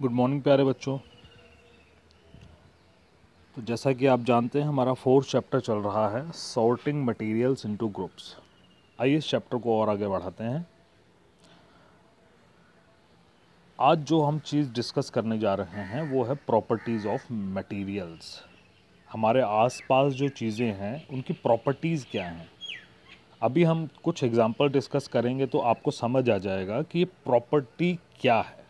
good morning प्यारे बच्चों तो जैसा कि आप जानते हैं हमारा फोर्थ चैप्टर चल रहा है सॉर्टिंग मटेरियल्स इनटू ग्रुप्स आइए इस चैप्टर को और आगे बढ़ाते हैं आज जो हम चीज़ डिस्कस करने जा रहे हैं वो है प्रॉपर्टीज़ ऑफ मटेरियल्स हमारे आसपास जो चीज़ें हैं उनकी प्रॉपर्टीज़ क्या हैं अभी हम कुछ एग्ज़ाम्पल डिस्कस करेंगे तो आपको समझ आ जाएगा कि ये प्रॉपर्टी क्या है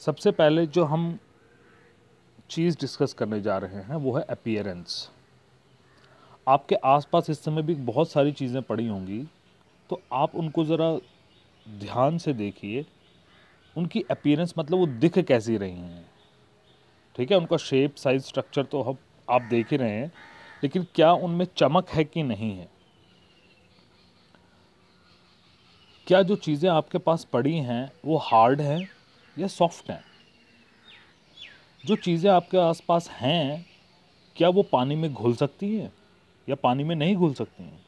सबसे पहले जो हम चीज़ डिस्कस करने जा रहे हैं वो है अपीयरेंस आपके आसपास इस समय भी बहुत सारी चीज़ें पड़ी होंगी तो आप उनको ज़रा ध्यान से देखिए उनकी अपियरेंस मतलब वो दिख कैसी रही हैं ठीक है उनका शेप साइज स्ट्रक्चर तो हम आप देख ही रहे हैं लेकिन क्या उनमें चमक है कि नहीं है क्या जो चीज़ें आपके पास पड़ी हैं वो हार्ड हैं या सॉफ्ट हैं जो चीज़ें आपके आसपास हैं क्या वो पानी में घुल सकती हैं या पानी में नहीं घुल सकती हैं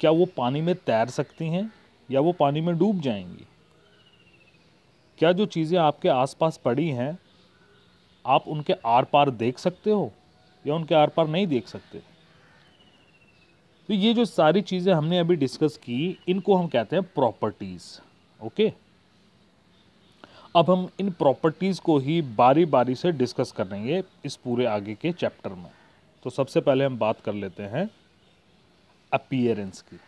क्या वो पानी में तैर सकती हैं या वो पानी में डूब जाएंगी क्या जो चीज़ें आपके आसपास पड़ी हैं आप उनके आर पार देख सकते हो या उनके आर पार नहीं देख सकते तो ये जो सारी चीज़ें हमने अभी डिस्कस की इनको हम कहते हैं प्रॉपर्टीज़ ओके अब हम इन प्रॉपर्टीज़ को ही बारी बारी से डिस्कस करेंगे इस पूरे आगे के चैप्टर में तो सबसे पहले हम बात कर लेते हैं अपियरेंस की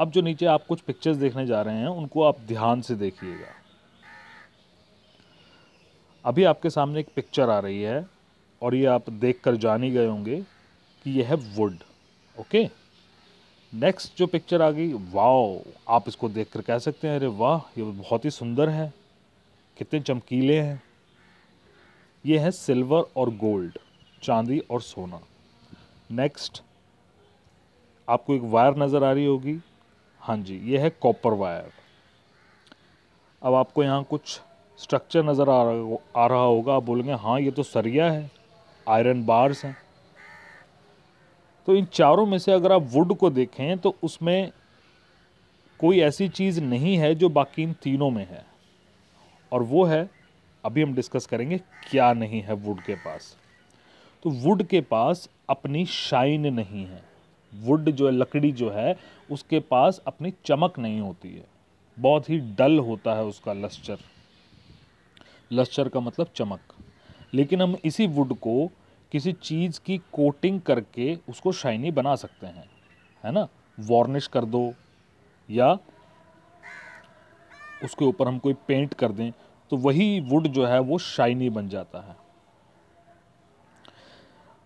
अब जो नीचे आप कुछ पिक्चर्स देखने जा रहे हैं उनको आप ध्यान से देखिएगा अभी आपके सामने एक पिक्चर आ रही है और ये आप देख कर जान ही गए होंगे कि यह है वुड ओके नेक्स्ट जो पिक्चर आ गई वाओ आप इसको देख कर कह सकते हैं अरे वाह ये बहुत ही सुंदर है कितने चमकीले हैं ये हैं सिल्वर और गोल्ड चांदी और सोना नेक्स्ट आपको एक वायर नज़र आ रही होगी हाँ जी ये है कॉपर वायर अब आपको यहाँ कुछ स्ट्रक्चर नज़र आ रहा आ रहा होगा आप बोलेंगे हाँ ये तो सरिया है आयरन बार्स हैं तो इन चारों में से अगर आप वुड को देखें तो उसमें कोई ऐसी चीज़ नहीं है जो बाकी इन तीनों में है और वो है अभी हम डिस्कस करेंगे क्या नहीं है वुड के पास तो वुड के पास अपनी शाइन नहीं है वुड जो है लकड़ी जो है उसके पास अपनी चमक नहीं होती है बहुत ही डल होता है उसका लस्चर लस्चर का मतलब चमक लेकिन हम इसी वुड को किसी चीज़ की कोटिंग करके उसको शाइनी बना सकते हैं है ना वार्निश कर दो या उसके ऊपर हम कोई पेंट कर दें तो वही वुड जो है वो शाइनी बन जाता है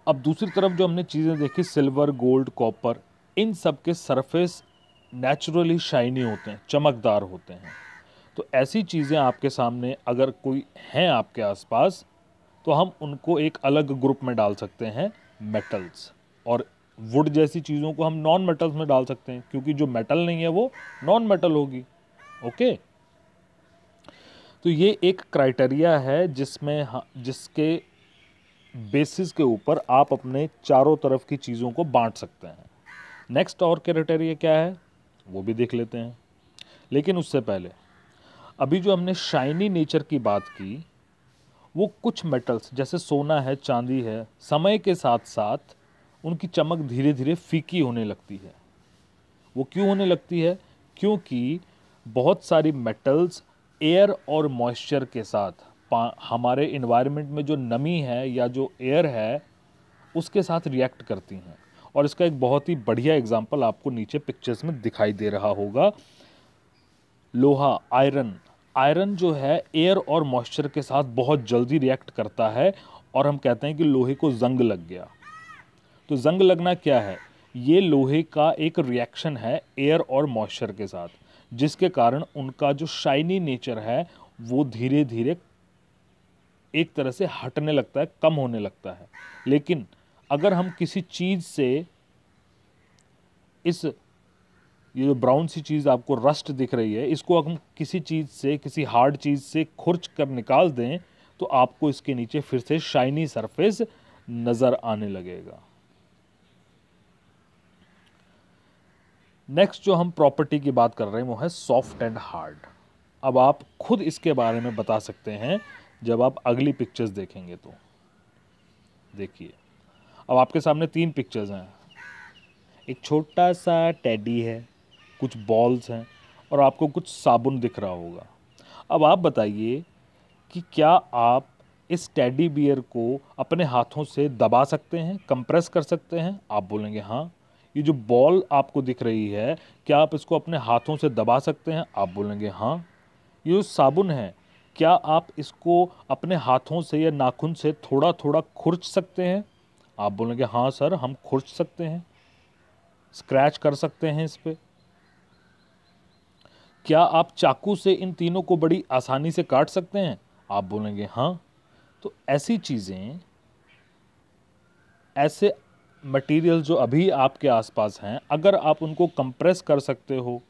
अब दूसरी तरफ जो हमने चीज़ें देखी सिल्वर गोल्ड कॉपर इन सब के सरफेस नेचुरली शाइनी होते हैं चमकदार होते हैं तो ऐसी चीज़ें आपके सामने अगर कोई हैं आपके आसपास तो हम उनको एक अलग ग्रुप में डाल सकते हैं मेटल्स और वुड जैसी चीज़ों को हम नॉन मेटल्स में डाल सकते हैं क्योंकि जो मेटल नहीं है वो नॉन मेटल होगी ओके तो ये एक क्राइटेरिया है जिसमें जिसके बेसिस के ऊपर आप अपने चारों तरफ की चीज़ों को बांट सकते हैं नेक्स्ट और क्राइटेरिया क्या है वो भी देख लेते हैं लेकिन उससे पहले अभी जो हमने शाइनी नेचर की बात की वो कुछ मेटल्स जैसे सोना है चांदी है समय के साथ साथ उनकी चमक धीरे धीरे फीकी होने लगती है वो क्यों होने लगती है क्योंकि बहुत सारी मेटल्स एयर और मॉइस्चर के साथ हमारे इन्वायरमेंट में जो नमी है या जो एयर है उसके साथ रिएक्ट करती हैं और इसका एक बहुत ही बढ़िया एग्जाम्पल आपको नीचे पिक्चर्स में दिखाई दे रहा होगा लोहा आयरन आयरन जो है एयर और मॉइस्चर के साथ बहुत जल्दी रिएक्ट करता है और हम कहते हैं कि लोहे को जंग लग गया तो जंग लगना क्या है ये लोहे का एक रिएक्शन है एयर और मॉइस्चर के साथ जिसके कारण उनका जो शाइनी नेचर है वो धीरे धीरे एक तरह से हटने लगता है कम होने लगता है लेकिन अगर हम किसी चीज़ से इस ये जो ब्राउन सी चीज़ आपको रस्ट दिख रही है इसको हम किसी चीज़ से किसी हार्ड चीज़ से खुर्च कर निकाल दें तो आपको इसके नीचे फिर से शाइनी सरफेस नज़र आने लगेगा नेक्स्ट जो हम प्रॉपर्टी की बात कर रहे हैं वो है सॉफ्ट एंड हार्ड अब आप खुद इसके बारे में बता सकते हैं जब आप अगली पिक्चर्स देखेंगे तो देखिए अब आपके सामने तीन पिक्चर्स हैं एक छोटा सा टेडी है कुछ बॉल्स हैं और आपको कुछ साबुन दिख रहा होगा अब आप बताइए कि क्या आप इस टेडी बियर को अपने हाथों से दबा सकते हैं कंप्रेस कर सकते हैं आप बोलेंगे हाँ ये जो बॉल आपको दिख रही है क्या आप इसको अपने हाथों से दबा सकते हैं आप बोलेंगे हाँ ये जो साबुन है क्या आप इसको अपने हाथों से या नाखून से थोड़ा थोड़ा खुर्च सकते हैं आप बोलेंगे हाँ सर हम खुर्च सकते हैं स्क्रैच कर सकते हैं इस पर क्या आप चाकू से इन तीनों को बड़ी आसानी से काट सकते हैं आप बोलेंगे हाँ तो ऐसी चीज़ें ऐसे मटेरियल जो अभी आपके आसपास हैं अगर आप उनको कंप्रेस कर सकते हो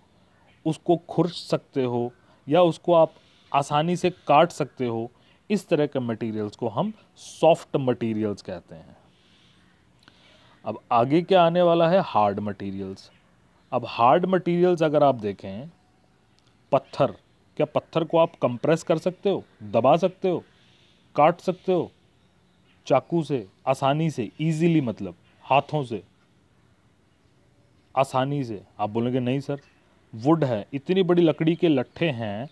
उसको खुर्च सकते हो या उसको आप आसानी से काट सकते हो इस तरह के मटेरियल्स को हम सॉफ्ट मटेरियल्स कहते हैं अब आगे क्या आने वाला है हार्ड मटेरियल्स अब हार्ड मटेरियल्स अगर आप देखें पत्थर क्या पत्थर को आप कंप्रेस कर सकते हो दबा सकते हो काट सकते हो चाकू से आसानी से इजीली मतलब हाथों से आसानी से आप बोलेंगे नहीं सर वुड है इतनी बड़ी लकड़ी के लट्ठे हैं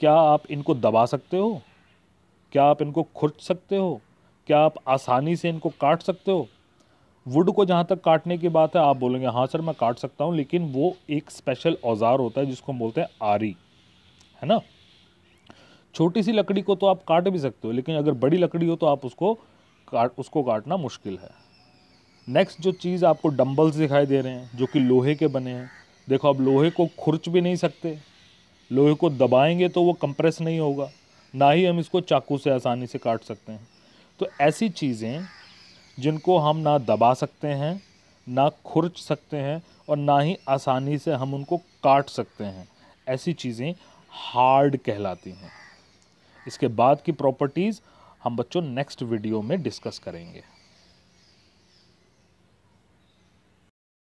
क्या आप इनको दबा सकते हो क्या आप इनको खुर्च सकते हो क्या आप आसानी से इनको काट सकते हो वुड को जहाँ तक काटने की बात है आप बोलेंगे हाँ सर मैं काट सकता हूँ लेकिन वो एक स्पेशल औजार होता है जिसको हम बोलते हैं आरी है ना छोटी सी लकड़ी को तो आप काट भी सकते हो लेकिन अगर बड़ी लकड़ी हो तो आप उसको काट उसको काटना मुश्किल है नेक्स्ट जो चीज़ आपको डम्बल्स दिखाई दे रहे हैं जो कि लोहे के बने हैं देखो आप लोहे को खुर्च भी नहीं सकते लोहे को दबाएंगे तो वो कंप्रेस नहीं होगा ना ही हम इसको चाकू से आसानी से काट सकते हैं तो ऐसी चीज़ें जिनको हम ना दबा सकते हैं ना खुर्च सकते हैं और ना ही आसानी से हम उनको काट सकते हैं ऐसी चीज़ें हार्ड कहलाती हैं इसके बाद की प्रॉपर्टीज़ हम बच्चों नेक्स्ट वीडियो में डिस्कस करेंगे